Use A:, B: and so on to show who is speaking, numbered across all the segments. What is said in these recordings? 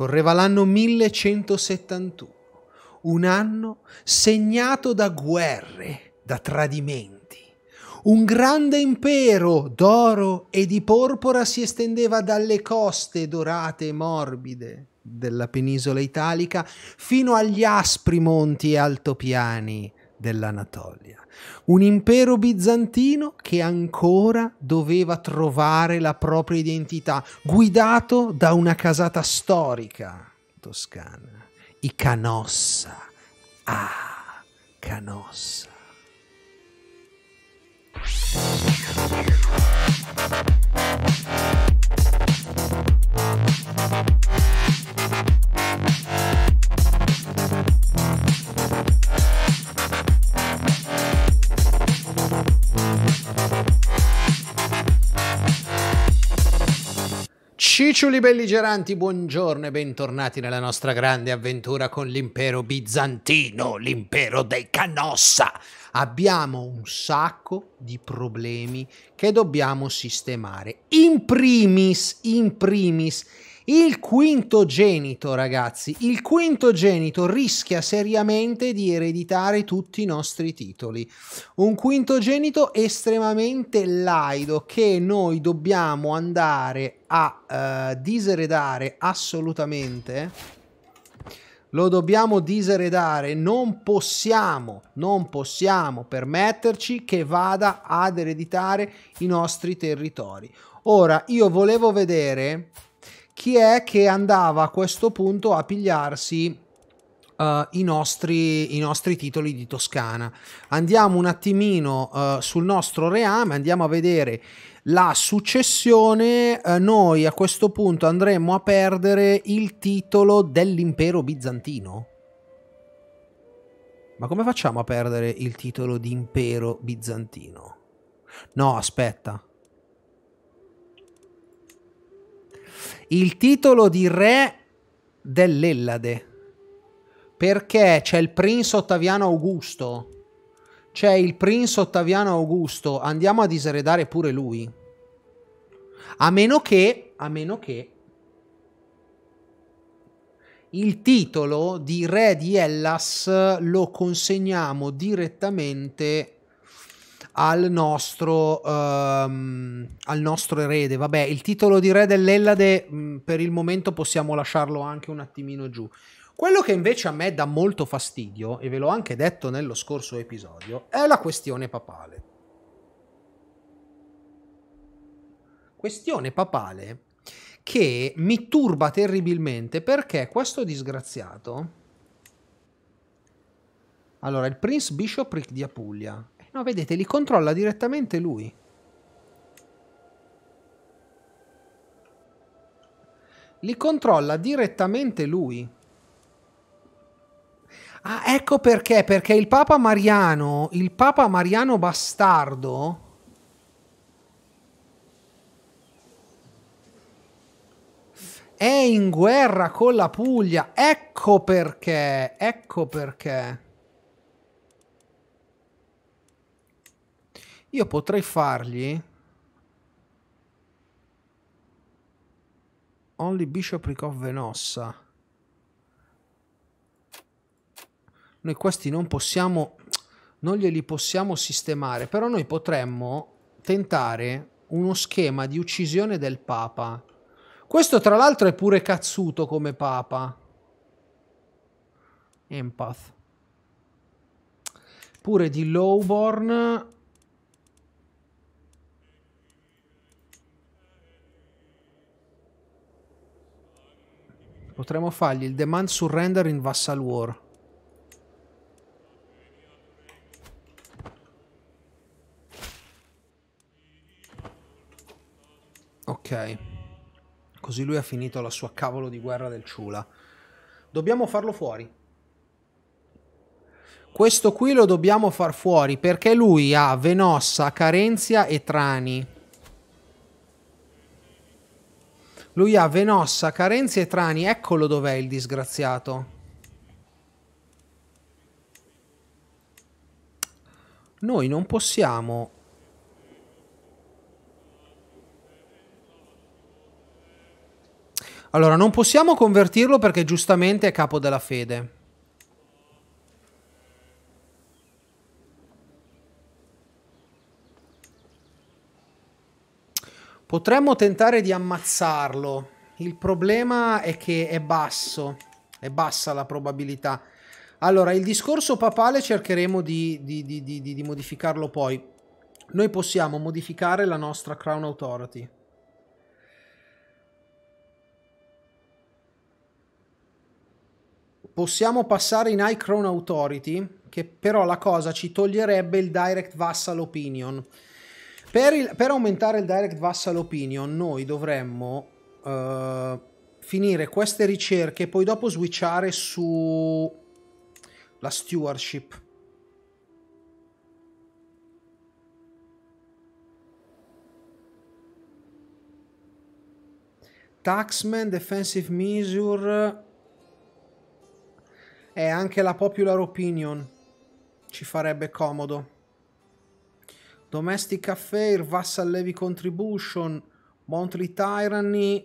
A: Correva l'anno 1171, un anno segnato da guerre, da tradimenti. Un grande impero d'oro e di porpora si estendeva dalle coste dorate e morbide della penisola italica fino agli aspri monti e altopiani dell'Anatolia un impero bizantino che ancora doveva trovare la propria identità, guidato da una casata storica toscana, i Canossa. Ah, Canossa. Thank you. Ciciuli belligeranti, buongiorno e bentornati nella nostra grande avventura con l'impero bizantino, l'impero dei Canossa. Abbiamo un sacco di problemi che dobbiamo sistemare. In primis, in primis, il quinto genito, ragazzi, il quinto genito rischia seriamente di ereditare tutti i nostri titoli. Un quinto genito estremamente laido che noi dobbiamo andare a uh, diseredare assolutamente lo dobbiamo diseredare, non possiamo, non possiamo permetterci che vada ad ereditare i nostri territori. Ora, io volevo vedere chi è che andava a questo punto a pigliarsi uh, i, nostri, i, nostri, titoli di Toscana. Andiamo un attimino uh, sul nostro reame, andiamo a vedere la successione. Uh, noi a questo punto andremo a perdere il titolo dell'impero bizantino. Ma come facciamo a perdere il titolo di impero bizantino? No, aspetta. il titolo di re dell'Ellade. Perché c'è il Prince Ottaviano Augusto. C'è il Prince Ottaviano Augusto. Andiamo a diseredare pure lui. A meno che, a meno che il titolo di re di Hellas lo consegniamo direttamente al nostro, um, al nostro erede. Vabbè, il titolo di re dell'Ellade mh, mm, per il momento possiamo lasciarlo anche un attimino giù. Quello che invece a me dà molto fastidio, e ve l'ho anche detto nello scorso episodio, è la questione papale. Questione papale che mi turba terribilmente perché questo disgraziato... Allora, il Prince Bishopric di Apulia, No, vedete, li controlla direttamente lui. Li controlla direttamente lui. Ah, ecco perché, perché il Papa Mariano, il Papa Mariano bastardo... è in guerra con la Puglia. Ecco perché, ecco perché. io potrei fargli Only Bishopric of Venossa. Noi questi non possiamo, non glieli possiamo sistemare, però noi potremmo tentare uno schema di uccisione del Papa. Questo tra l'altro è pure cazzuto come Papa. Empath. Pure di Lowborn Potremmo fargli il demand surrender in vassal war. Ok. Così lui ha finito la sua cavolo di guerra del Ciula. Dobbiamo farlo fuori. Questo qui lo dobbiamo far fuori perché lui ha Venossa, Carenzia e Trani. Lui ha Venossa, Carenzi e Trani. Eccolo dov'è il disgraziato. Noi non possiamo... Allora, non possiamo convertirlo perché giustamente è capo della fede. Potremmo tentare di ammazzarlo. Il problema è che è basso. È bassa la probabilità. Allora, il discorso papale cercheremo di, di, di, di modificarlo poi. Noi possiamo modificare la nostra Crown Authority. possiamo passare in High Crown Authority, che però la cosa ci toglierebbe il Direct Vassal Opinion. Per, il, per aumentare il direct vassal opinion noi dovremmo uh, finire queste ricerche e poi dopo switchare su la stewardship. Taxman, Defensive Measure e anche la Popular Opinion ci farebbe comodo. Domestic Affair, Vassal Levy Contribution, Monthly Tyranny,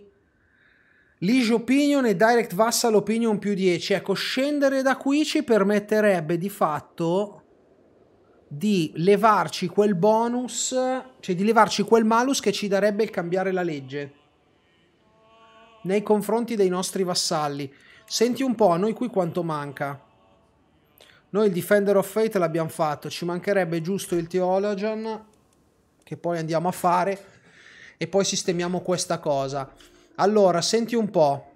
A: Lige Opinion e Direct Vassal Opinion più 10. Ecco, scendere da qui ci permetterebbe di fatto di levarci quel bonus, cioè di levarci quel malus che ci darebbe il cambiare la legge nei confronti dei nostri vassalli. Senti un po', a noi qui quanto manca. Noi il Defender of Fate l'abbiamo fatto, ci mancherebbe giusto il Theologian, che poi andiamo a fare, e poi sistemiamo questa cosa. Allora, senti un po',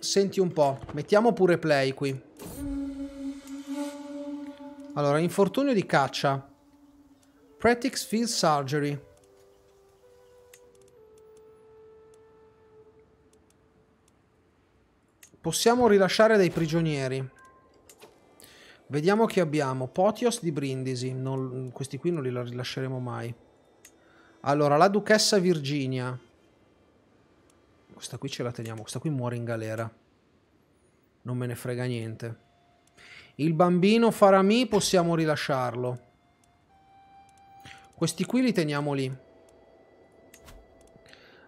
A: senti un po', mettiamo pure play qui. Allora, infortunio di caccia. Practice Field Surgery. Possiamo rilasciare dei prigionieri. Vediamo che abbiamo. Potios di Brindisi. Non, questi qui non li rilasceremo mai. Allora, la duchessa Virginia. Questa qui ce la teniamo. Questa qui muore in galera. Non me ne frega niente. Il bambino Farami possiamo rilasciarlo. Questi qui li teniamo lì.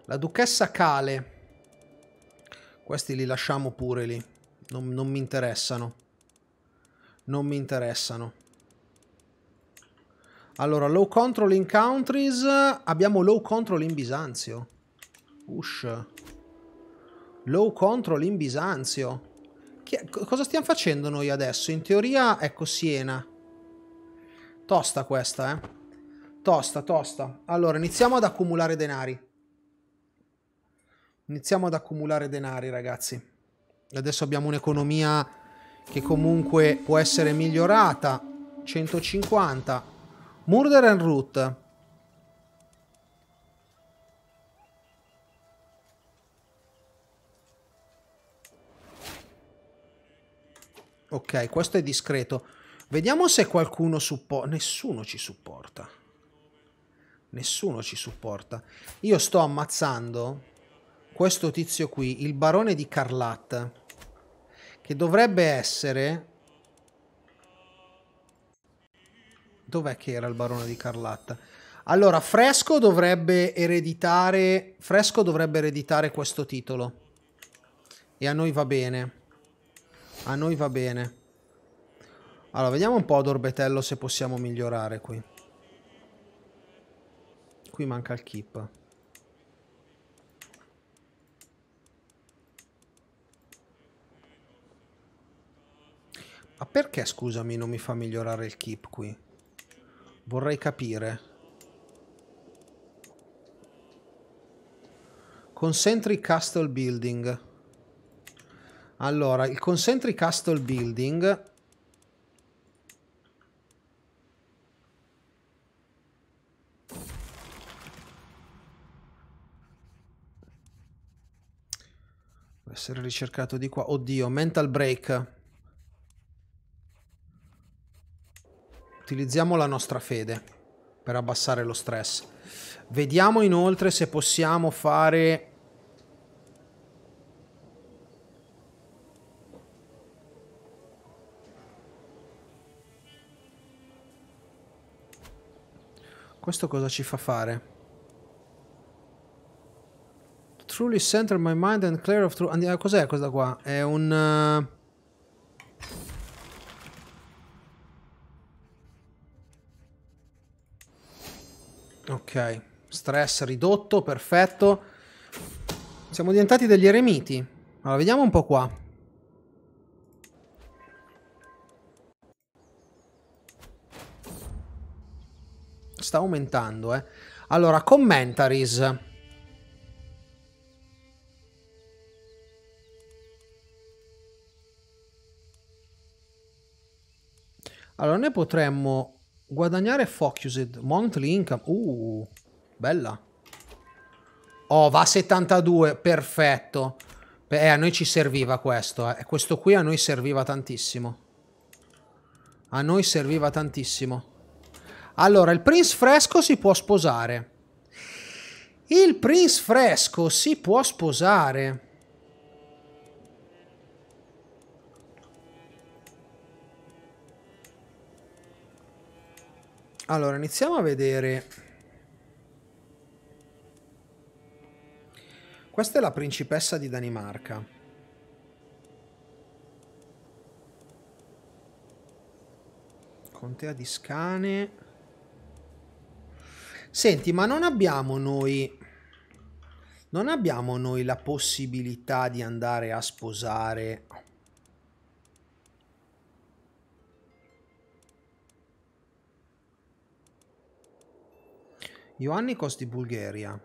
A: La duchessa Cale. Questi li lasciamo pure lì. non, non mi interessano non mi interessano. Allora, low control in countries, abbiamo low control in Bisanzio. Ush. Low control in Bisanzio. Che, cosa stiamo facendo noi adesso? In teoria, ecco, Siena. Tosta questa, eh. Tosta, tosta. Allora, iniziamo ad accumulare denari. Iniziamo ad accumulare denari, ragazzi. Adesso abbiamo un'economia che comunque può essere migliorata. 150. Murder and Root. Ok, questo è discreto. Vediamo se qualcuno supporta. Nessuno ci supporta. Nessuno ci supporta. Io sto ammazzando questo tizio qui, il barone di Carlat che dovrebbe essere... Dov'è che era il barone di Carlatta? Allora, Fresco dovrebbe ereditare... Fresco dovrebbe ereditare questo titolo. E a noi va bene. A noi va bene. Allora, vediamo un po' ad Orbetello se possiamo migliorare qui. Qui manca il keep. Perché, scusami, non mi fa migliorare il keep qui? Vorrei capire. Concentric Castle Building. Allora, il Concentric Castle Building... Può essere ricercato di qua. Oddio, Mental Break. Utilizziamo la nostra fede per abbassare lo stress. Vediamo inoltre se possiamo fare... Questo cosa ci fa fare? Truly center my mind and clear of truth. Eh, cos'è questa qua? È un... Uh... Ok, stress ridotto, perfetto. Siamo diventati degli eremiti. Allora, vediamo un po' qua. Sta aumentando, eh. Allora, commentaries. Allora, noi potremmo Guadagnare focused. Monthly income. Uh, bella. Oh, va a 72. Perfetto. Eh, a noi ci serviva questo. Eh. Questo qui a noi serviva tantissimo. A noi serviva tantissimo. Allora, il Prince Fresco si può sposare. Il Prince Fresco si può sposare. Allora, iniziamo a vedere... Questa è la principessa di Danimarca. Contea di Scane. Senti, ma non abbiamo noi... Non abbiamo noi la possibilità di andare a sposare Ioannikos di Bulgaria.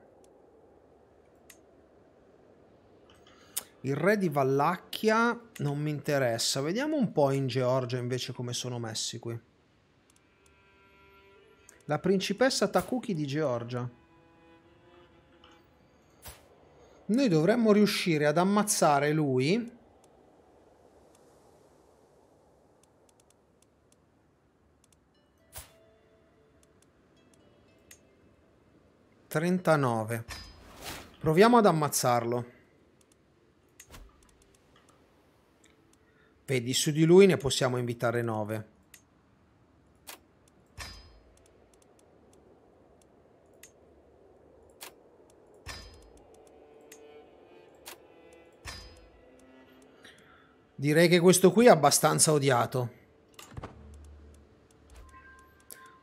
A: Il re di Vallacchia non mi interessa. Vediamo un po' in Georgia invece come sono messi qui. La principessa Takuki di Georgia. Noi dovremmo riuscire ad ammazzare lui 39. Proviamo ad ammazzarlo. Vedi, su di lui ne possiamo invitare 9. Direi che questo qui è abbastanza odiato.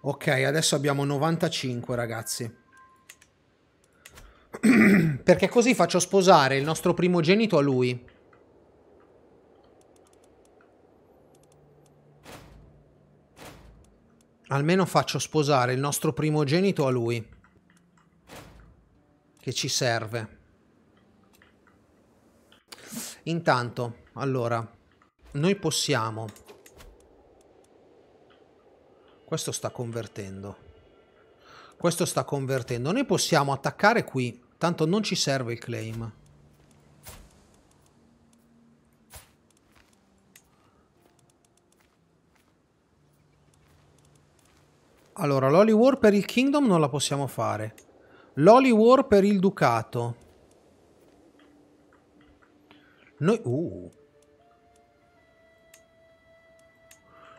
A: Ok, adesso abbiamo 95 ragazzi. Perché così faccio sposare il nostro primogenito a lui. Almeno faccio sposare il nostro primogenito a lui. Che ci serve. Intanto, allora, noi possiamo... Questo sta convertendo. Questo sta convertendo. Noi possiamo attaccare qui. Tanto non ci serve il claim. Allora, l'Holy War per il Kingdom non la possiamo fare. L'Holy War per il Ducato. Noi... Uh.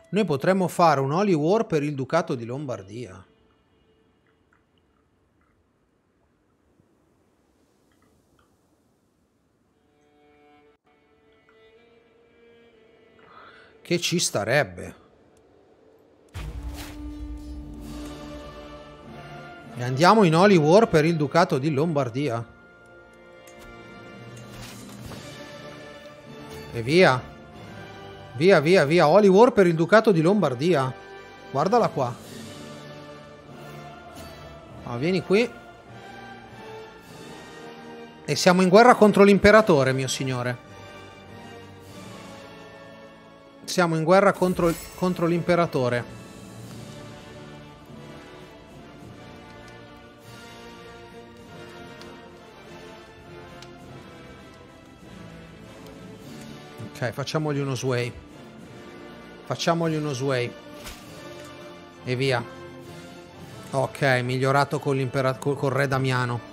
A: Noi potremmo fare un Holy War per il Ducato di Lombardia. Che ci starebbe. E andiamo in Holy War per il Ducato di Lombardia. E via. Via, via, via. Holy War per il Ducato di Lombardia. Guardala qua. Ah, vieni qui. E siamo in guerra contro l'imperatore, mio signore siamo in guerra contro, contro l'imperatore. Ok, facciamogli uno sway. Facciamogli uno sway. E via. Ok, migliorato con, col, col re Damiano.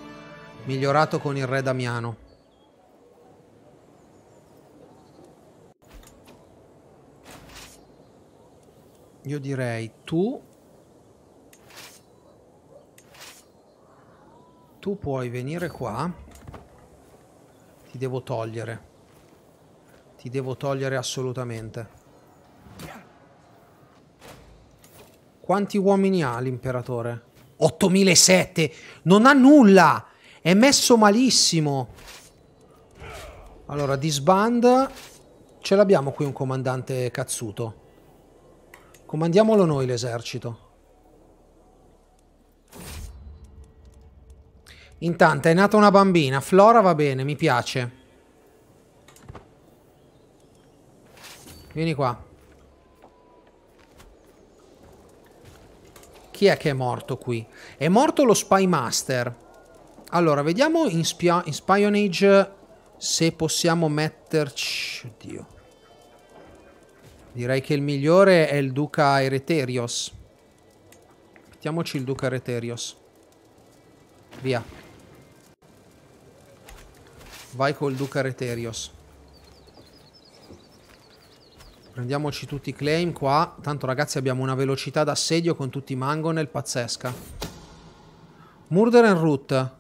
A: Migliorato con il re Damiano. io direi tu tu puoi venire qua ti devo togliere ti devo togliere assolutamente quanti uomini ha l'imperatore? 8007 non ha nulla è messo malissimo allora disband ce l'abbiamo qui un comandante cazzuto Comandiamolo noi l'esercito. Intanto è nata una bambina. Flora va bene, mi piace. Vieni qua. Chi è che è morto qui? È morto lo Spy Master. Allora, vediamo in, in Spionage se possiamo metterci... Oddio. Direi che il migliore è il duca Ereterios. Mettiamoci il duca Ereterios. Via. Vai col duca Ereterios. Prendiamoci tutti i claim qua. Tanto ragazzi abbiamo una velocità d'assedio con tutti i mangonel pazzesca. Murder and Root.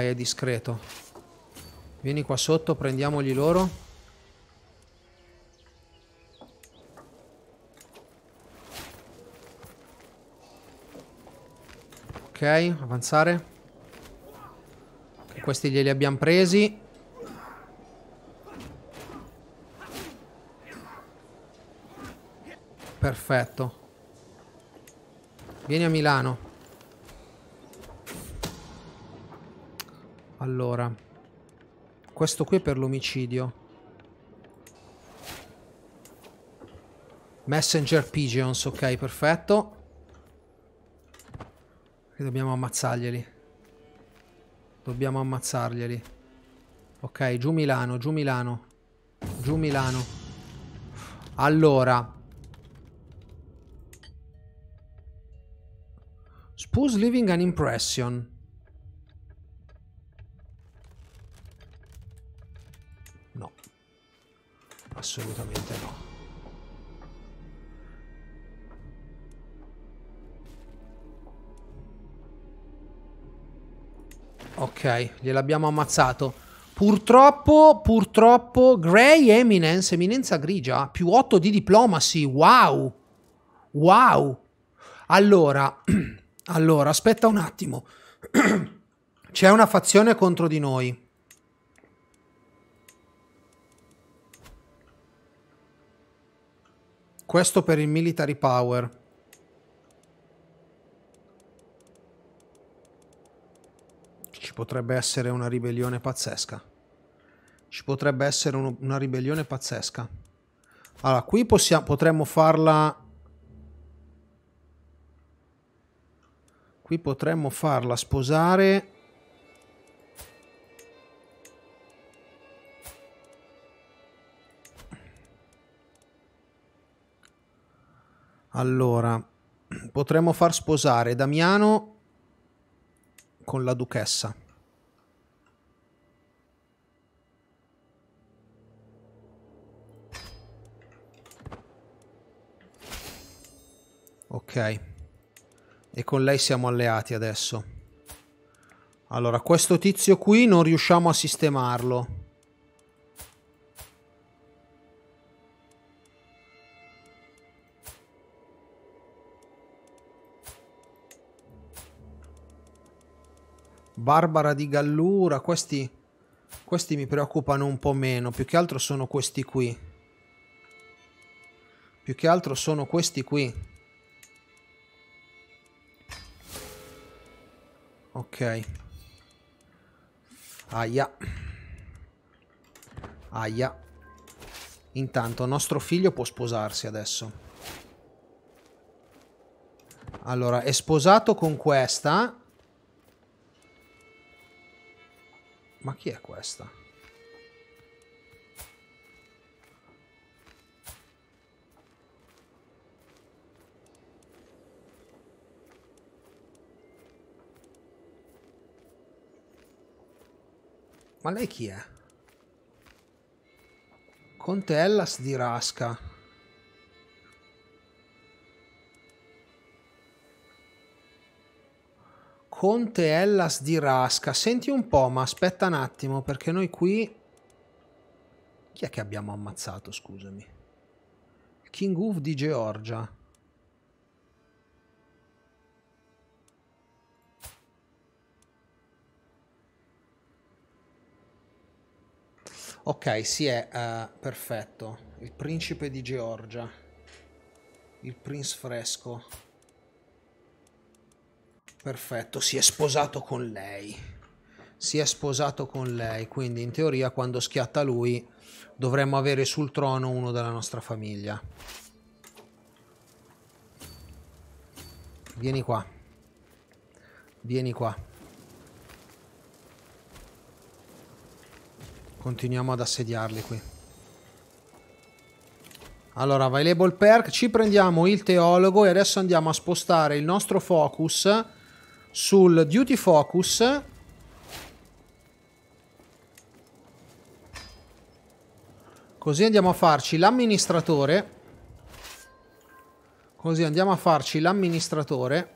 A: è discreto. Vieni qua sotto, prendiamogli loro. Ok, avanzare. Okay, questi glieli abbiamo presi. Perfetto. Vieni a Milano. Allora, questo qui è per l'omicidio. Messenger Pigeons, ok, perfetto. E dobbiamo ammazzarglieli. Dobbiamo ammazzarglieli. Ok, giù Milano, giù Milano. Giù Milano. Allora. Spus leaving an impression. Assolutamente no. Ok, gliel'abbiamo ammazzato. Purtroppo, purtroppo, Grey Eminence, Eminenza Grigia, più 8 di diplomacy, wow! Wow! Allora, allora, aspetta un attimo. C'è una fazione contro di noi. Questo per il military power. Ci potrebbe essere una ribellione pazzesca. Ci potrebbe essere uno, una ribellione pazzesca. Allora, qui possiamo, potremmo farla... Qui potremmo farla sposare Allora, potremmo far sposare Damiano con la duchessa. Ok. E con lei siamo alleati adesso. Allora, questo tizio qui non riusciamo a sistemarlo. Barbara di Gallura, questi, questi mi preoccupano un po' meno, più che altro sono questi qui. Più che altro sono questi qui. Ok. Aia. Aia. Intanto nostro figlio può sposarsi adesso. Allora, è sposato con questa Ma chi è questa? Ma lei chi è? Conte Ellas di Rasca. Conte Ellas di Rasca. Senti un po', ma aspetta un attimo, perché noi qui... Chi è che abbiamo ammazzato, scusami? King Uv di Georgia. Ok, si sì è, uh, perfetto. Il principe di Georgia. Il prince fresco. Perfetto, si è sposato con lei. Si è sposato con lei, quindi in teoria quando schiatta lui dovremmo avere sul trono uno della nostra famiglia. Vieni qua. Vieni qua. Continuiamo ad assediarli qui. Allora, available perk, ci prendiamo il teologo e adesso andiamo a spostare il nostro focus sul duty focus così andiamo a farci l'amministratore così andiamo a farci l'amministratore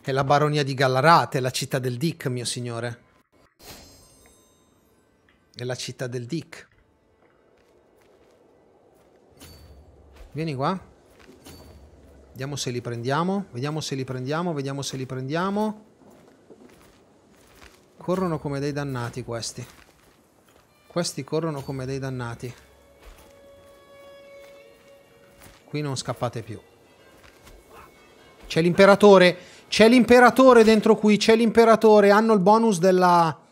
A: è la baronia di Gallarate, è la città del Dick, mio signore. È la città del Dick. Vieni qua. Vediamo se li prendiamo. Vediamo se li prendiamo. Vediamo se li prendiamo. Corrono come dei dannati questi. Questi corrono come dei dannati. Qui non scappate più. C'è l'imperatore. C'è l'imperatore dentro qui. C'è l'imperatore. Hanno il bonus della...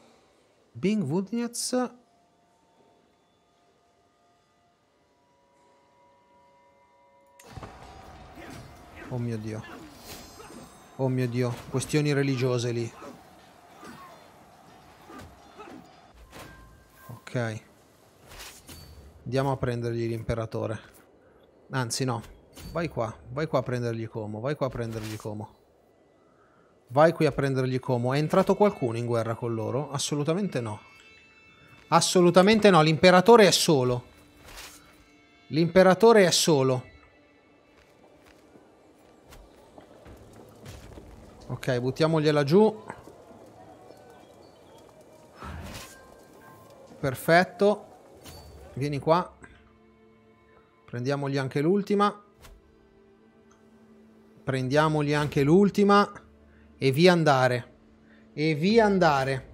A: Bing Wudnitz Oh mio Dio. Oh mio Dio. Questioni religiose lì. Ok. Andiamo a prendergli l'imperatore. Anzi no. Vai qua. Vai qua a prendergli Como. Vai qua a prendergli Como. Vai qui a prendergli Como. È entrato qualcuno in guerra con loro? Assolutamente no. Assolutamente no. L'imperatore è solo. L'imperatore è solo. Ok, buttiamogliela giù. Perfetto. Vieni qua. Prendiamogli anche l'ultima. Prendiamogli anche l'ultima. E via andare. E via andare.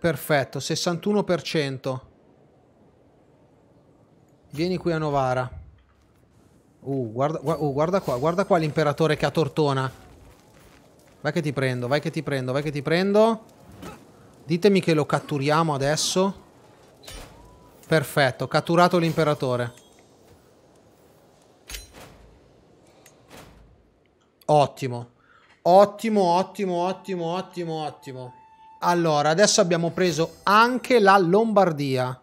A: Perfetto, 61%. Vieni qui a Novara. Uh, guarda, uh, guarda qua, guarda qua l'imperatore che ha tortona. Vai che ti prendo, vai che ti prendo, vai che ti prendo. Ditemi che lo catturiamo adesso. Perfetto, catturato l'imperatore. Ottimo. Ottimo, ottimo, ottimo, ottimo, ottimo. Allora, adesso abbiamo preso anche la Lombardia.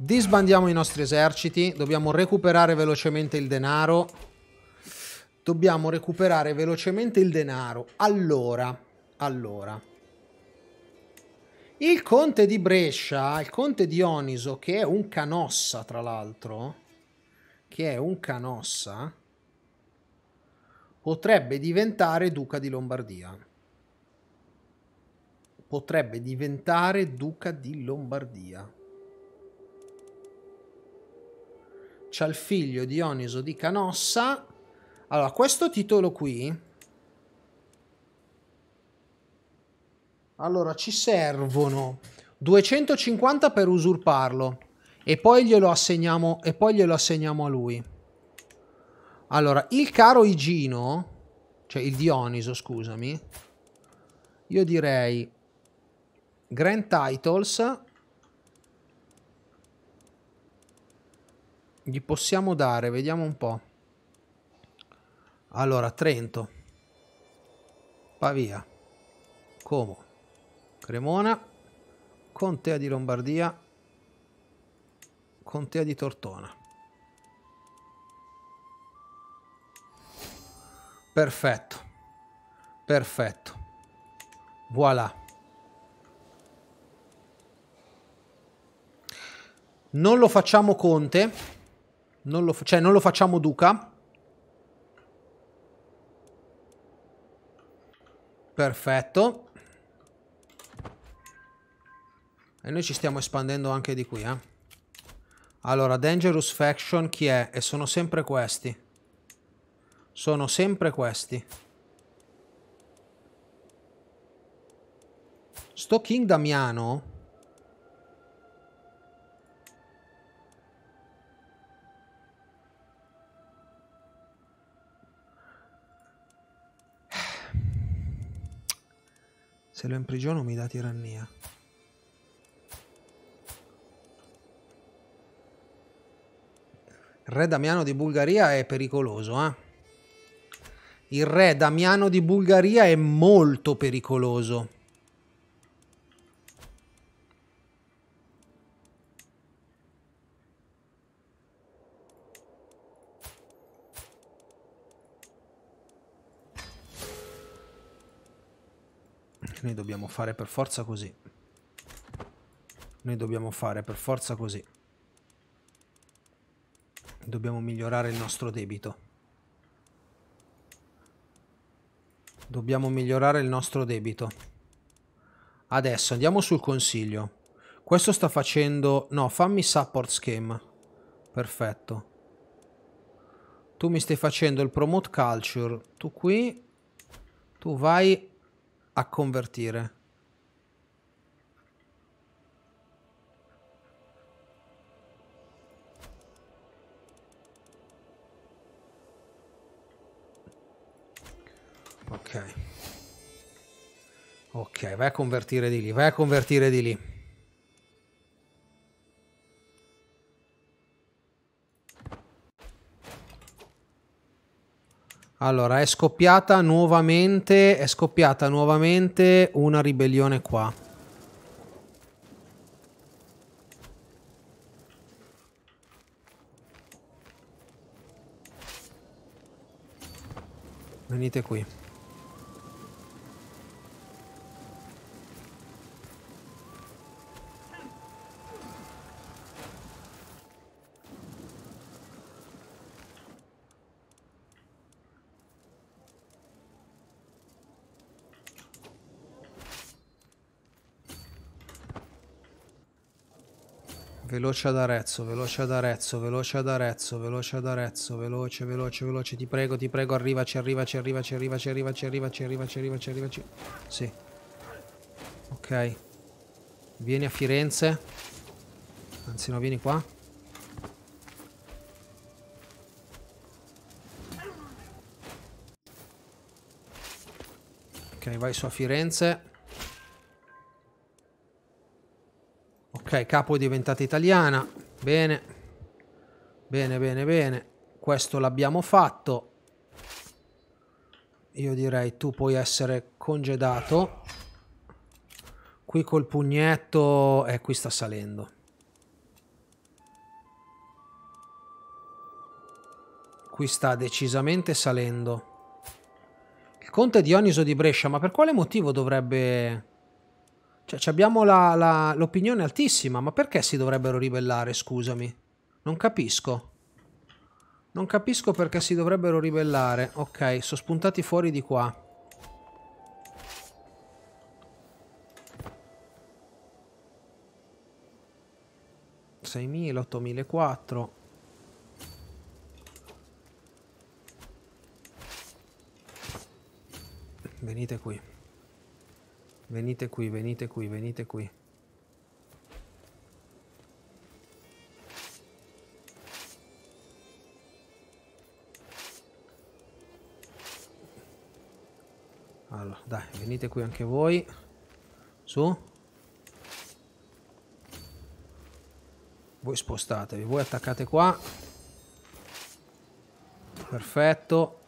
A: Disbandiamo i nostri eserciti, dobbiamo recuperare velocemente il denaro. Dobbiamo recuperare velocemente il denaro. Allora, allora. Il conte di Brescia, il conte Dioniso, che è un canossa tra l'altro, che è un canossa, potrebbe diventare duca di Lombardia. Potrebbe diventare duca di Lombardia. c'è il figlio Dioniso di Canossa. Allora, questo titolo qui... Allora, ci servono 250 per usurparlo e poi glielo assegniamo, e poi glielo assegniamo a lui. Allora, il caro Igino, cioè il Dioniso, scusami, io direi Grand Titles gli possiamo dare, vediamo un po'. Allora, Trento, Pavia, Como, Cremona, Contea di Lombardia, Contea di Tortona. Perfetto, perfetto. Voilà. Non lo facciamo Conte non lo, cioè, non lo facciamo duca. Perfetto. E noi ci stiamo espandendo anche di qui, eh. Allora, Dangerous Faction chi è? E sono sempre questi. Sono sempre questi. Sto King Damiano Se lo imprigiono mi dà tirannia. Il re Damiano di Bulgaria è pericoloso, eh? Il re Damiano di Bulgaria è molto pericoloso. Perché noi dobbiamo fare per forza così. Noi dobbiamo fare per forza così. Dobbiamo migliorare il nostro debito. Dobbiamo migliorare il nostro debito. Adesso andiamo sul consiglio. Questo sta facendo... No, fammi support scheme. Perfetto. Tu mi stai facendo il promote culture. Tu qui... Tu vai a convertire? Ok. Ok, vai a convertire di lì, vai a convertire di lì. Allora, è scoppiata nuovamente, è scoppiata nuovamente una ribellione qua. Venite qui. Veloce ad Arezzo, veloce ad Arezzo, veloce ad Arezzo, veloce ad Arezzo, veloce, veloce, veloce. Ti prego, ti prego, arrivaci, arrivaci, arrivaci, arrivaci, arrivaci, arrivaci, arrivaci, arrivaci, arrivaci. Sì. Ok. Vieni a Firenze. Anzi, no, vieni qua. Ok, vai su a Firenze. Ok, capo è diventata italiana. Bene. Bene, bene, bene. Questo l'abbiamo fatto. Io direi tu puoi essere congedato. Qui col pugnetto... eh, qui sta salendo. Qui sta decisamente salendo. Il conte Dioniso di Brescia, ma per quale motivo dovrebbe cioè, abbiamo la, la, l'opinione altissima, ma perché si dovrebbero ribellare, scusami? Non capisco. Non capisco perché si dovrebbero ribellare. Ok, sono spuntati fuori di qua. Seimila, ottomila quattro. Venite qui. Venite qui, venite qui, venite qui. Allora, dai, venite qui anche voi. Su. Voi spostatevi, voi attaccate qua. Perfetto.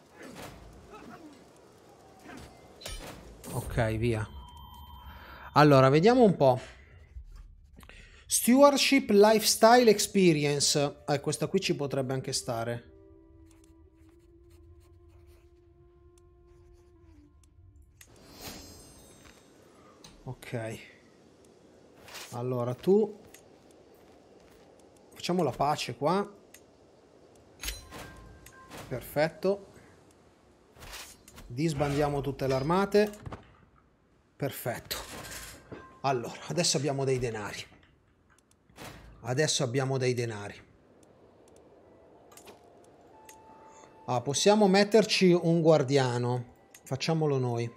A: Ok, via. Allora, vediamo un po'. Stewardship Lifestyle Experience. Eh, questa qui ci potrebbe anche stare. Ok. Allora, tu... Facciamo la pace qua. Perfetto. Disbandiamo tutte le armate. Perfetto. Allora, adesso abbiamo dei denari. Adesso abbiamo dei denari. Ah, possiamo metterci un guardiano. Facciamolo noi.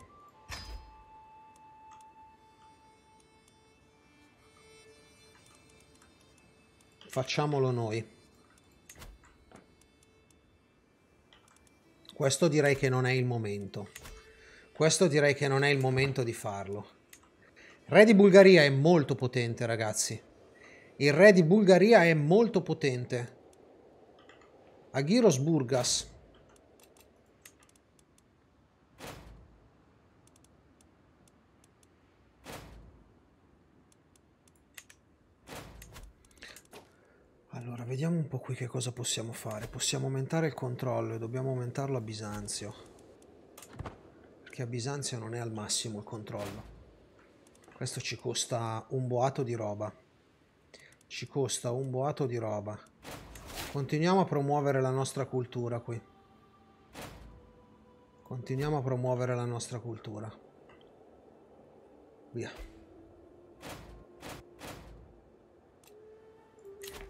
A: Facciamolo noi. Questo direi che non è il momento. Questo direi che non è il momento di farlo. Il re di Bulgaria è molto potente, ragazzi. Il re di Bulgaria è molto potente. Aghiros Burgas. Allora, vediamo un po' qui che cosa possiamo fare. Possiamo aumentare il controllo e dobbiamo aumentarlo a Bisanzio. Perché a Bisanzio non è al massimo il controllo. Questo ci costa un boato di roba. Ci costa un boato di roba. Continuiamo a promuovere la nostra cultura qui. Continuiamo a promuovere la nostra cultura. Via.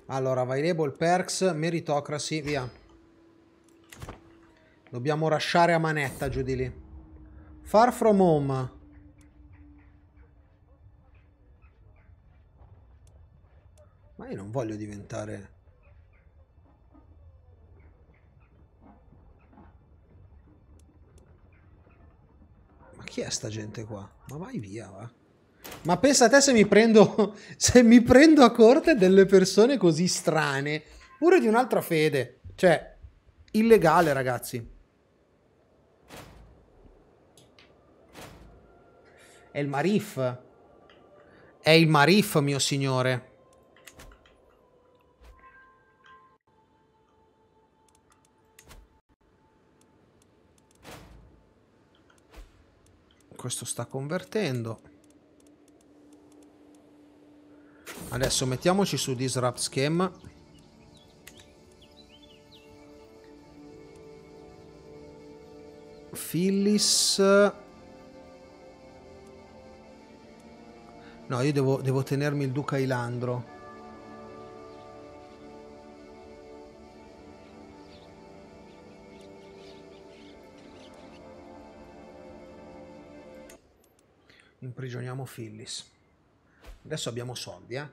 A: Allora, variable perks, meritocracy, via. Dobbiamo rasciare a manetta giù di lì. Far from home. io non voglio diventare... Ma chi è sta gente qua? Ma vai via, va. Ma pensa a te se mi prendo, se mi prendo a corte delle persone così strane, pure di un'altra fede. Cioè, illegale, ragazzi. È il Marif. È il Marif, mio signore. questo sta convertendo. Adesso mettiamoci su Disrupt Schema. Phyllis... No, io devo, devo tenermi il Duca Ilandro. Imprigioniamo Phyllis. Adesso abbiamo soldi, eh.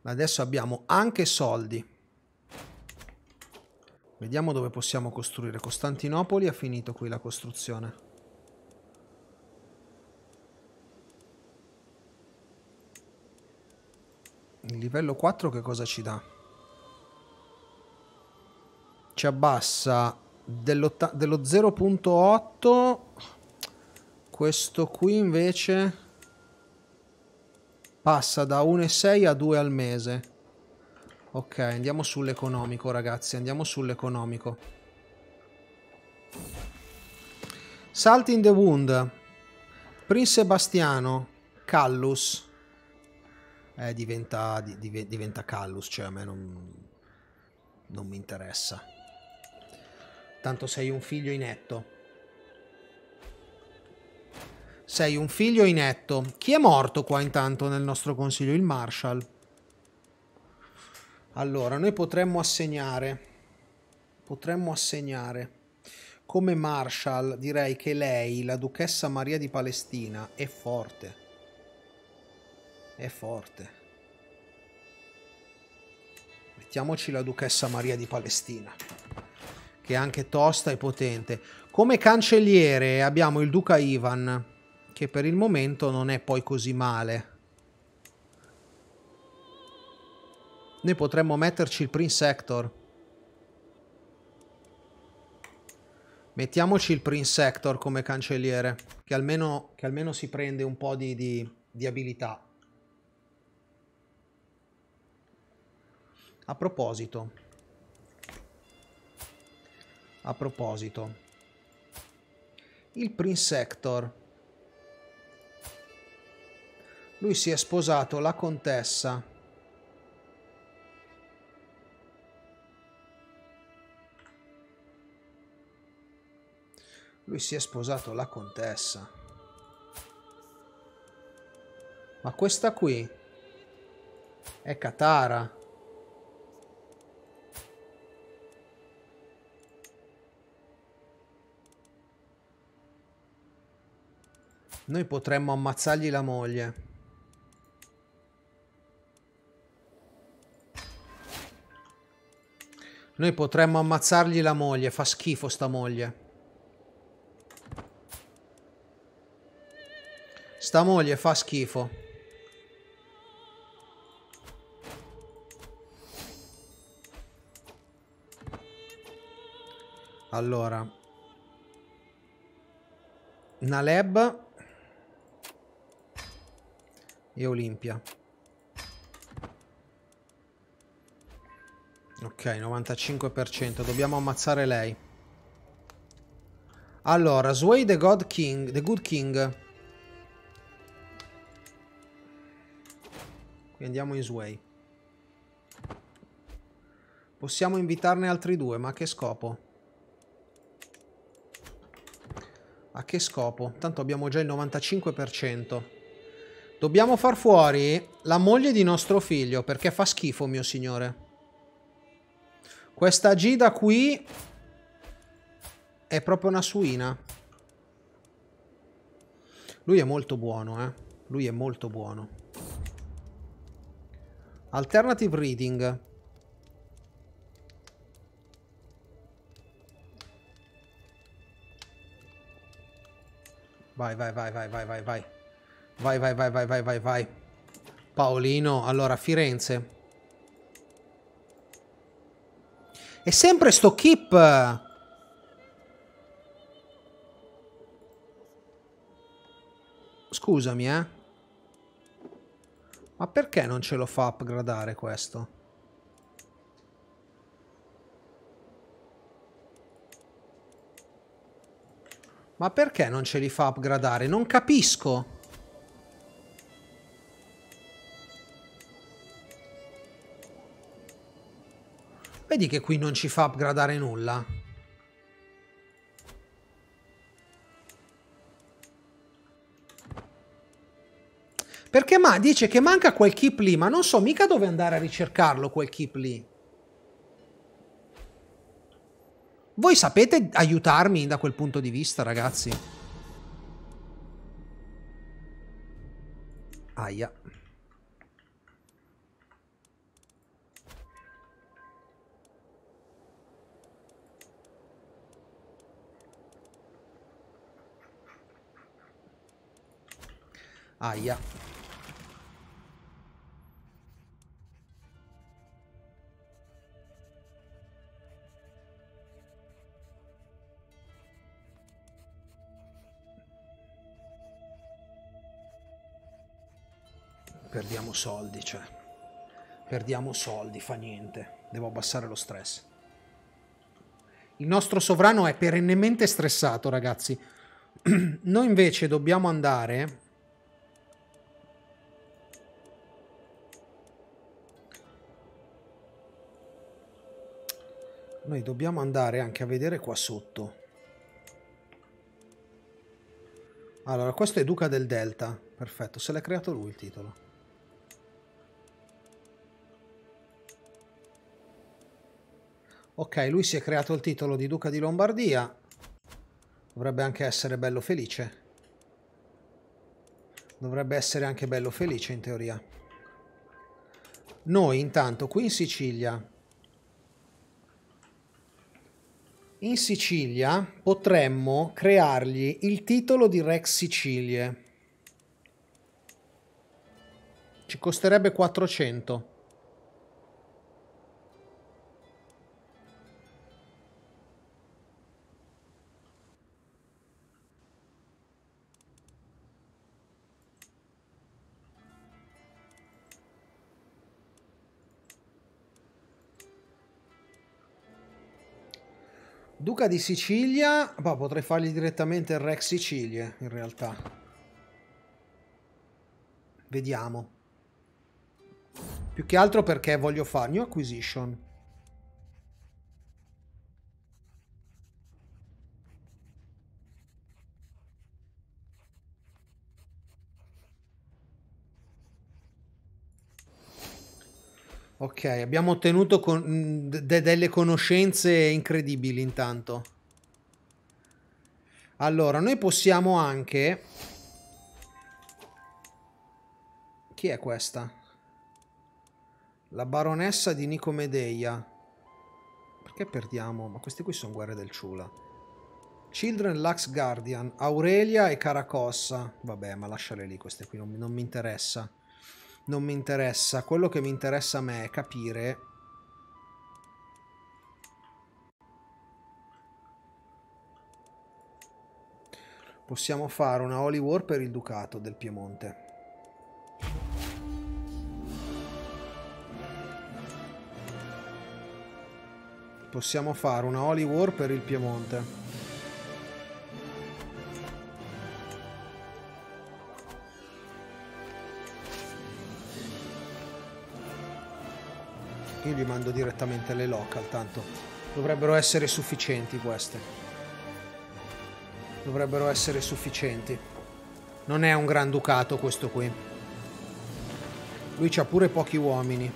A: Adesso abbiamo anche soldi. Vediamo dove possiamo costruire. Costantinopoli ha finito qui la costruzione. Il livello 4 che cosa ci dà? Ci abbassa dello 0.8 questo qui invece passa da 1,6 a 2 al mese ok andiamo sull'economico ragazzi andiamo sull'economico Salt in the Wound Prince Sebastiano Callus eh, diventa, div diventa Callus cioè a me non, non mi interessa Tanto sei un figlio inetto. Sei un figlio inetto. Chi è morto qua intanto nel nostro consiglio? Il Marshall. Allora, noi potremmo assegnare... Potremmo assegnare... Come Marshall direi che lei, la duchessa Maria di Palestina, è forte. È forte. Mettiamoci la duchessa Maria di Palestina che è anche tosta e potente. Come cancelliere abbiamo il duca Ivan, che per il momento non è poi così male. Noi potremmo metterci il Prince Hector. Mettiamoci il Prince Hector come cancelliere, che almeno, che almeno si prende un po' di, di, di abilità. A proposito, a proposito. Il Prince Hector. Lui si è sposato la contessa. Lui si è sposato la contessa. Ma questa qui è Katara. Noi potremmo ammazzargli la moglie. Noi potremmo ammazzargli la moglie, fa schifo sta moglie. Sta moglie fa schifo. Allora. Naleb e Olimpia. Ok, 95%. Dobbiamo ammazzare lei. Allora, Sway the God King, the Good King. Qui andiamo in Sway. Possiamo invitarne altri due, ma a che scopo? A che scopo? Tanto abbiamo già il 95%. Dobbiamo far fuori la moglie di nostro figlio perché fa schifo, mio signore. Questa Gida qui è proprio una suina. Lui è molto buono, eh. Lui è molto buono. Alternative reading. Vai, vai, vai, vai, vai, vai, vai. Vai, vai, vai, vai, vai, vai, vai. Paolino, allora, Firenze. E sempre sto keep... Scusami, eh. Ma perché non ce lo fa upgradare questo? Ma perché non ce li fa upgradare? Non capisco. Vedi che qui non ci fa upgradare nulla. Perché ma dice che manca quel keep lì, ma non so mica dove andare a ricercarlo quel keep lì. Voi sapete aiutarmi da quel punto di vista, ragazzi? Aia. Aia. Perdiamo soldi, cioè. Perdiamo soldi, fa niente. Devo abbassare lo stress. Il nostro sovrano è perennemente stressato, ragazzi. Noi invece dobbiamo andare quali dobbiamo andare anche a vedere qua sotto. Allora, questo è Duca del Delta, perfetto, se l'ha creato lui il titolo. Ok, lui si è creato il titolo di Duca di Lombardia, dovrebbe anche essere bello felice. Dovrebbe essere anche bello felice in teoria. Noi intanto qui in Sicilia In Sicilia potremmo creargli il titolo di Rex Sicilie. Ci costerebbe 400. Duca di Sicilia, bah, potrei fargli direttamente il Rex Sicilie in realtà. Vediamo. Più che altro perché voglio fare New Acquisition. Ok, abbiamo ottenuto con, mm, de delle conoscenze incredibili intanto. Allora, noi possiamo anche... Chi è questa? La baronessa di Nicomedeia. Perché perdiamo? Ma queste qui sono guerre del Ciula. Children Lux Guardian, Aurelia e Caracossa. Vabbè, ma lasciale lì queste qui, non mi, non mi interessa non mi interessa. Quello che mi interessa a me è capire... Possiamo fare una Holy War per il Ducato del Piemonte. Possiamo fare una Holy War per il Piemonte. Io gli mando direttamente le local, tanto dovrebbero essere sufficienti queste. Dovrebbero essere sufficienti. Non è un gran ducato questo qui. Lui c'ha pure pochi uomini.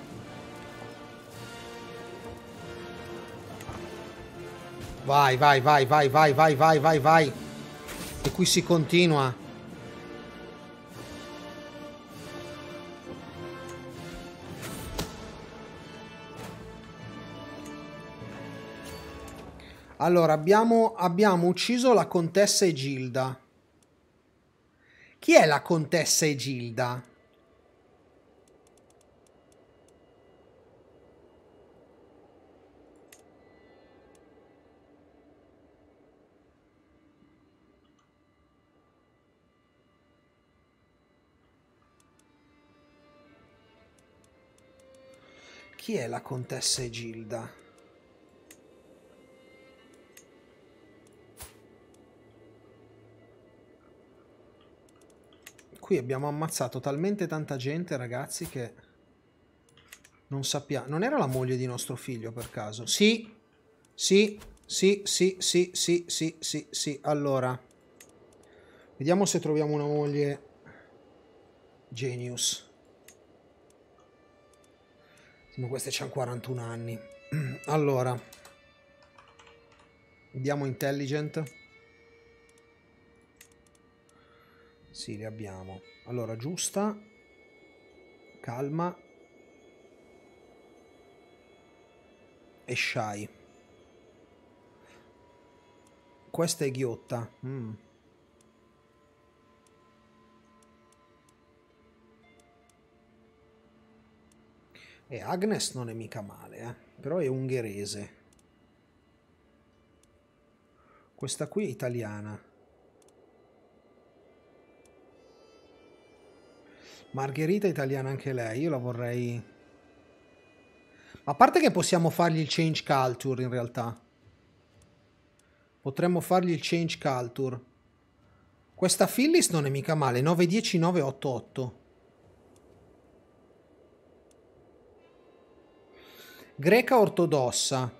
A: Vai, vai, vai, vai, vai, vai, vai, vai, vai. E qui si continua. Allora, abbiamo, abbiamo ucciso la contessa Egilda. Chi è la contessa Egilda? Chi è la contessa Egilda? Qui abbiamo ammazzato talmente tanta gente, ragazzi, che... Non sappiamo... Non era la moglie di nostro figlio, per caso? Sì! Sì, sì, sì, sì, sì, sì, sì, sì. Allora. Vediamo se troviamo una moglie... Genius. Ma queste c'hanno 41 anni. Allora. Andiamo intelligent. Sì, le abbiamo. Allora, giusta. Calma. E shy. Questa è ghiotta. Mm. E Agnes non è mica male, eh? però è ungherese. Questa qui è italiana. Margherita italiana anche lei, io la vorrei... A parte che possiamo fargli il change culture in realtà. Potremmo fargli il change culture. Questa Phyllis non è mica male, 9, 10, 9, 8, 8. Greca ortodossa.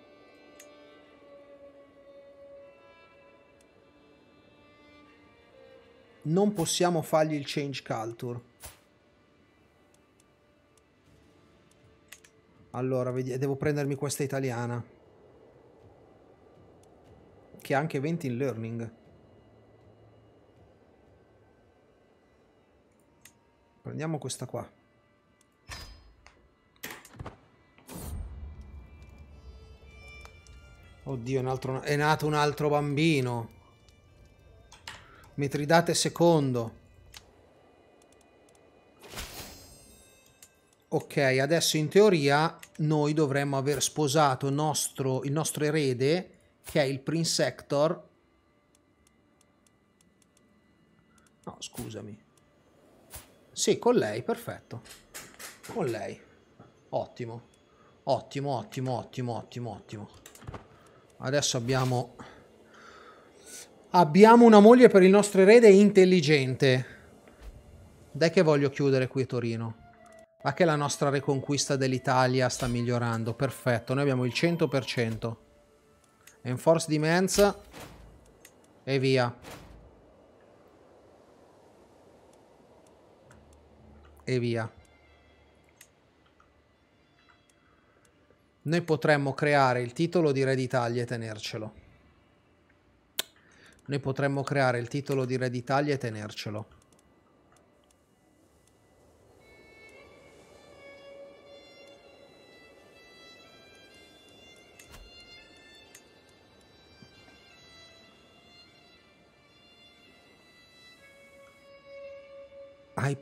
A: Non possiamo fargli il change culture. Allora, eh, devo prendermi questa italiana. Che ha anche 20 in learning. Prendiamo questa qua. Oddio, altro, è nato un altro bambino. Metridate secondo. ok adesso in teoria noi dovremmo aver sposato il nostro, il nostro erede che è il Prince Hector no scusami sì con lei perfetto con lei ottimo ottimo ottimo ottimo ottimo ottimo adesso abbiamo abbiamo una moglie per il nostro erede intelligente dai che voglio chiudere qui Torino Ah che la nostra reconquista dell'Italia sta migliorando, perfetto, noi abbiamo il 100%. Enforce Demenza e via. E via. Noi potremmo creare il titolo di Re d'Italia e tenercelo. Noi potremmo creare il titolo di Re d'Italia e tenercelo.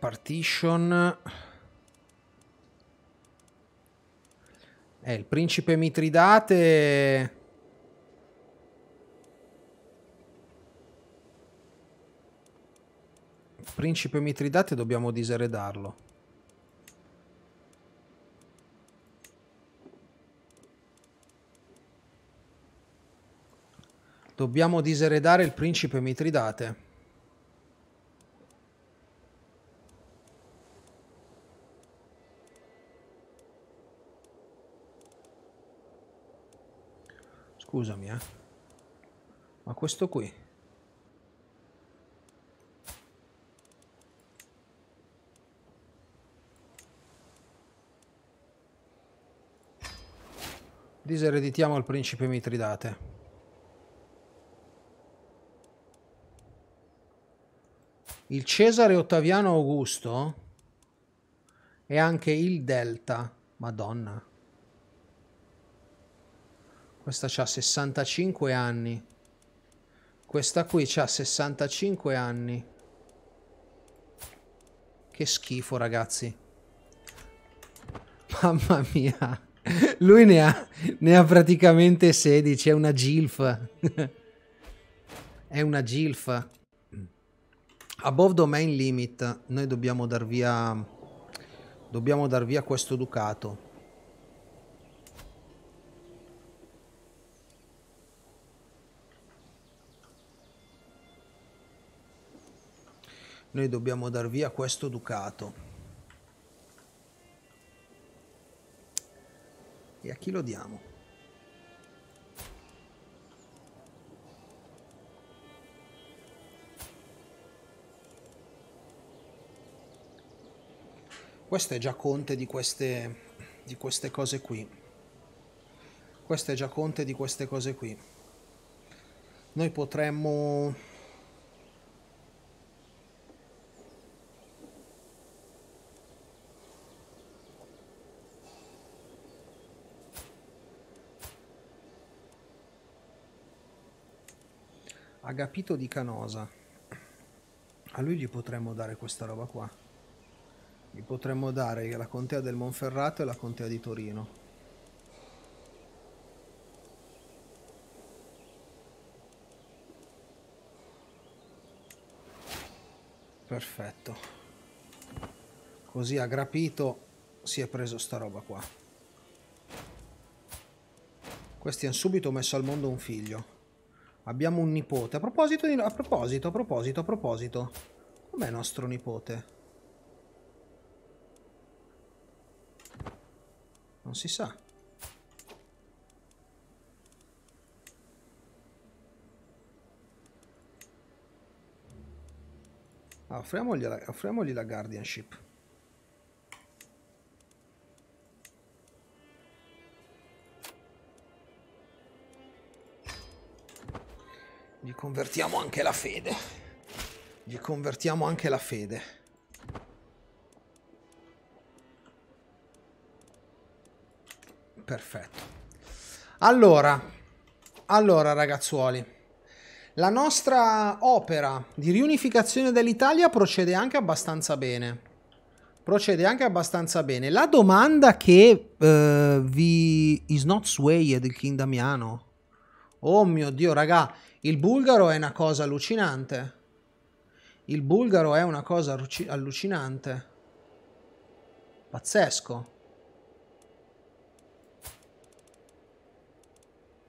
A: partition eh, il principe Mitridate il principe Mitridate dobbiamo diseredarlo dobbiamo diseredare il principe Mitridate Scusami, eh. Ma questo qui... Disereditiamo il principe Mitridate. Il Cesare Ottaviano Augusto e anche il Delta. Madonna. Questa ha 65 anni. Questa qui ha 65 anni. Che schifo, ragazzi. Mamma mia. Lui ne ha, ne ha praticamente 16. È una gilf. è una gilf. Above domain limit. Noi dobbiamo dar via... Dobbiamo dar via questo ducato. Noi dobbiamo dar via questo ducato. E a chi lo diamo? Questo è già conte di queste, di queste cose qui. Questo è già conte di queste cose qui. Noi potremmo Agapito di Canosa. A lui gli potremmo dare questa roba qua. Gli potremmo dare la contea del Monferrato e la contea di Torino. Perfetto. Così a si è preso sta roba qua. Questi hanno subito messo al mondo un figlio. Abbiamo un nipote. A proposito, di... a proposito, a proposito, a proposito. Com'è nostro nipote? Non si sa. Ah, offriamogli, la... offriamogli la guardianship. Convertiamo anche la fede. Gli convertiamo anche la fede. Perfetto. Allora, allora ragazzuoli. La nostra opera di riunificazione dell'Italia procede anche abbastanza bene. Procede anche abbastanza bene. La domanda che uh, vi... Is not swayed il king Damiano? Oh mio Dio, raga. Il bulgaro è una cosa allucinante. Il bulgaro è una cosa allucinante. Pazzesco.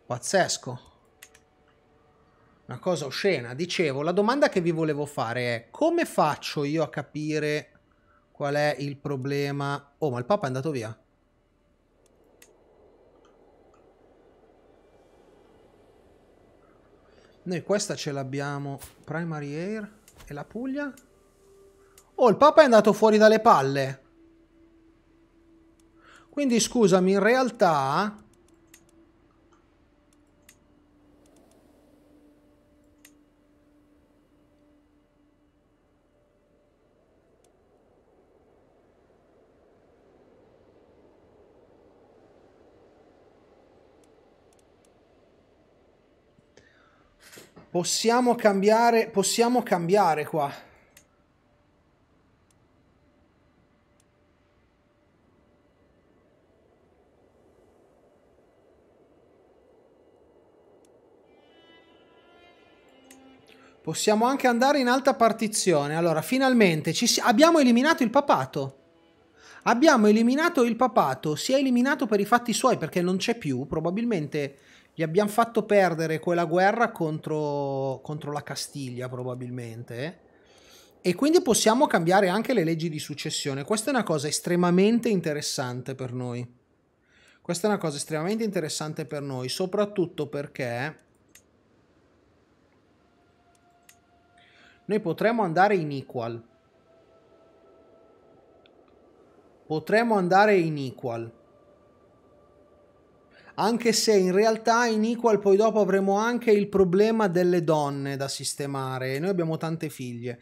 A: Pazzesco. Una cosa oscena. Dicevo, la domanda che vi volevo fare è come faccio io a capire qual è il problema... Oh, ma il Papa è andato via. Noi questa ce l'abbiamo. Primary Air. E la Puglia? Oh, il Papa è andato fuori dalle palle. Quindi scusami, in realtà Possiamo cambiare, possiamo cambiare qua. Possiamo anche andare in alta partizione. Allora, finalmente abbiamo eliminato il papato abbiamo eliminato il papato, si è eliminato per i fatti suoi perché non c'è più, probabilmente gli abbiamo fatto perdere quella guerra contro, contro la Castiglia probabilmente e quindi possiamo cambiare anche le leggi di successione. Questa è una cosa estremamente interessante per noi. Questa è una cosa estremamente interessante per noi, soprattutto perché noi potremmo andare in equal. potremmo andare in equal anche se in realtà in equal poi dopo avremo anche il problema delle donne da sistemare noi abbiamo tante figlie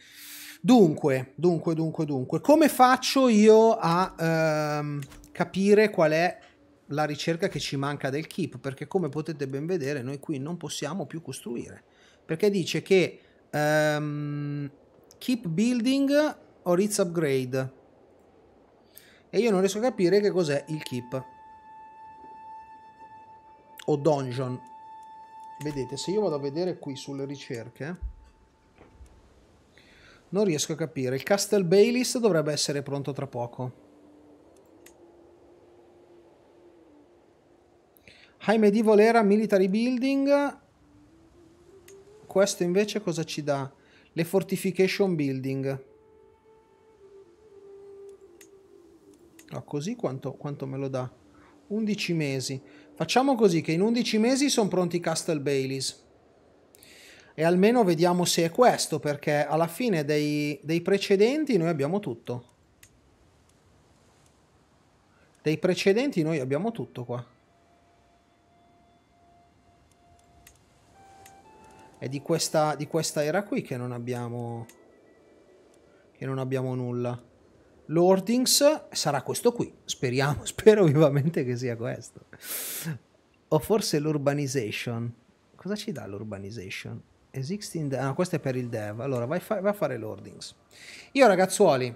A: dunque dunque dunque dunque come faccio io a ehm, capire qual è la ricerca che ci manca del keep perché come potete ben vedere noi qui non possiamo più costruire perché dice che ehm, keep building or its upgrade e io non riesco a capire che cos'è il keep. O dungeon. Vedete, se io vado a vedere qui sulle ricerche... Non riesco a capire. Il Castle Bailis dovrebbe essere pronto tra poco. High Medieval Era Military Building. Questo invece cosa ci dà? Le Fortification Building. No, così quanto, quanto me lo dà? 11 mesi. Facciamo così che in 11 mesi sono pronti i Castle Baileys. E almeno vediamo se è questo, perché alla fine dei, dei precedenti noi abbiamo tutto. Dei precedenti noi abbiamo tutto qua. È di questa, di questa era qui che non abbiamo... Che non abbiamo nulla l'Ordings sarà questo qui. Speriamo, spero vivamente che sia questo. O forse l'Urbanization. Cosa ci dà l'Urbanization? Existing Ah, questo è per il dev. Allora, vai, fa vai a fare l'Ordings. Io, ragazzuoli,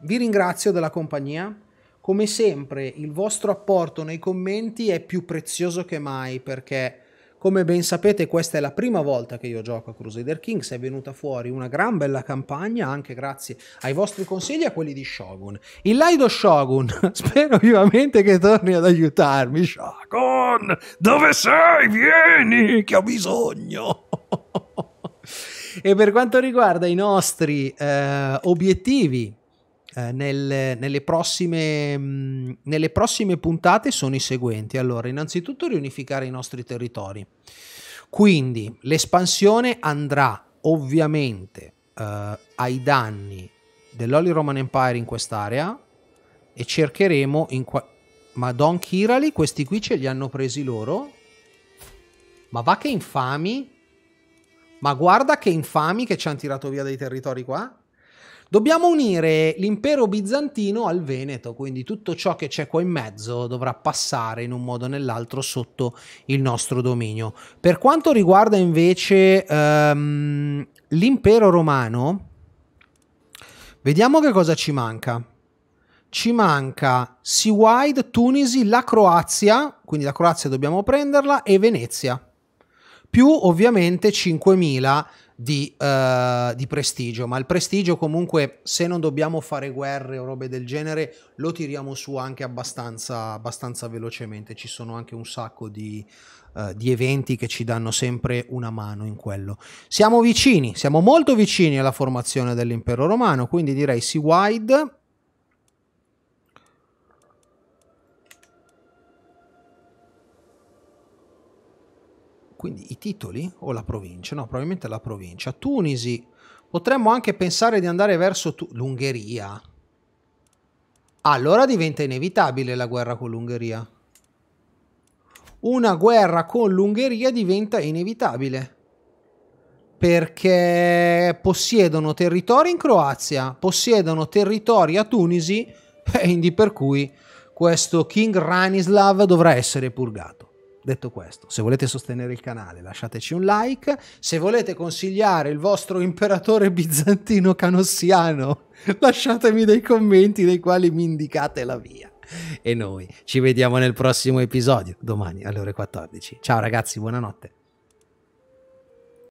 A: vi ringrazio della compagnia. Come sempre, il vostro apporto nei commenti è più prezioso che mai perché come ben sapete questa è la prima volta che io gioco a Crusader Kings, è venuta fuori una gran bella campagna anche grazie ai vostri consigli e a quelli di Shogun. Il Laido Shogun, spero vivamente che torni ad aiutarmi. Shogun, dove sei? Vieni, che ho bisogno! e per quanto riguarda i nostri eh, obiettivi eh, nel, nelle, prossime, mm, nelle prossime puntate sono i seguenti. Allora, innanzitutto riunificare i nostri territori. Quindi l'espansione andrà ovviamente eh, ai danni dell'Holy Roman Empire in quest'area e cercheremo in qua- ma Don Kirali questi qui ce li hanno presi loro ma va che infami ma guarda che infami che ci hanno tirato via dai territori qua Dobbiamo unire l'impero bizantino al Veneto, quindi tutto ciò che c'è qua in mezzo dovrà passare in un modo o nell'altro sotto il nostro dominio. Per quanto riguarda invece um, l'impero romano, vediamo che cosa ci manca. Ci manca Seawide, Tunisi, la Croazia, quindi la Croazia dobbiamo prenderla, e Venezia. Più ovviamente 5000 di, uh, di, prestigio, ma il prestigio comunque se non dobbiamo fare guerre o robe del genere lo tiriamo su anche abbastanza, abbastanza velocemente, ci sono anche un sacco di, uh, di eventi che ci danno sempre una mano in quello. Siamo vicini, siamo molto vicini alla formazione dell'impero romano, quindi direi Sea Wide quindi i titoli o la provincia? No, probabilmente la provincia. Tunisi, potremmo anche pensare di andare verso l'Ungheria. Allora diventa inevitabile la guerra con l'Ungheria. Una guerra con l'Ungheria diventa inevitabile. Perché possiedono territori in Croazia, possiedono territori a Tunisi, quindi per cui questo King Ranislav dovrà essere purgato detto questo, se volete sostenere il canale lasciateci un like, se volete consigliare il vostro imperatore bizantino canossiano lasciatemi dei commenti nei quali mi indicate la via. E noi ci vediamo nel prossimo episodio, domani alle ore 14. Ciao ragazzi, buonanotte.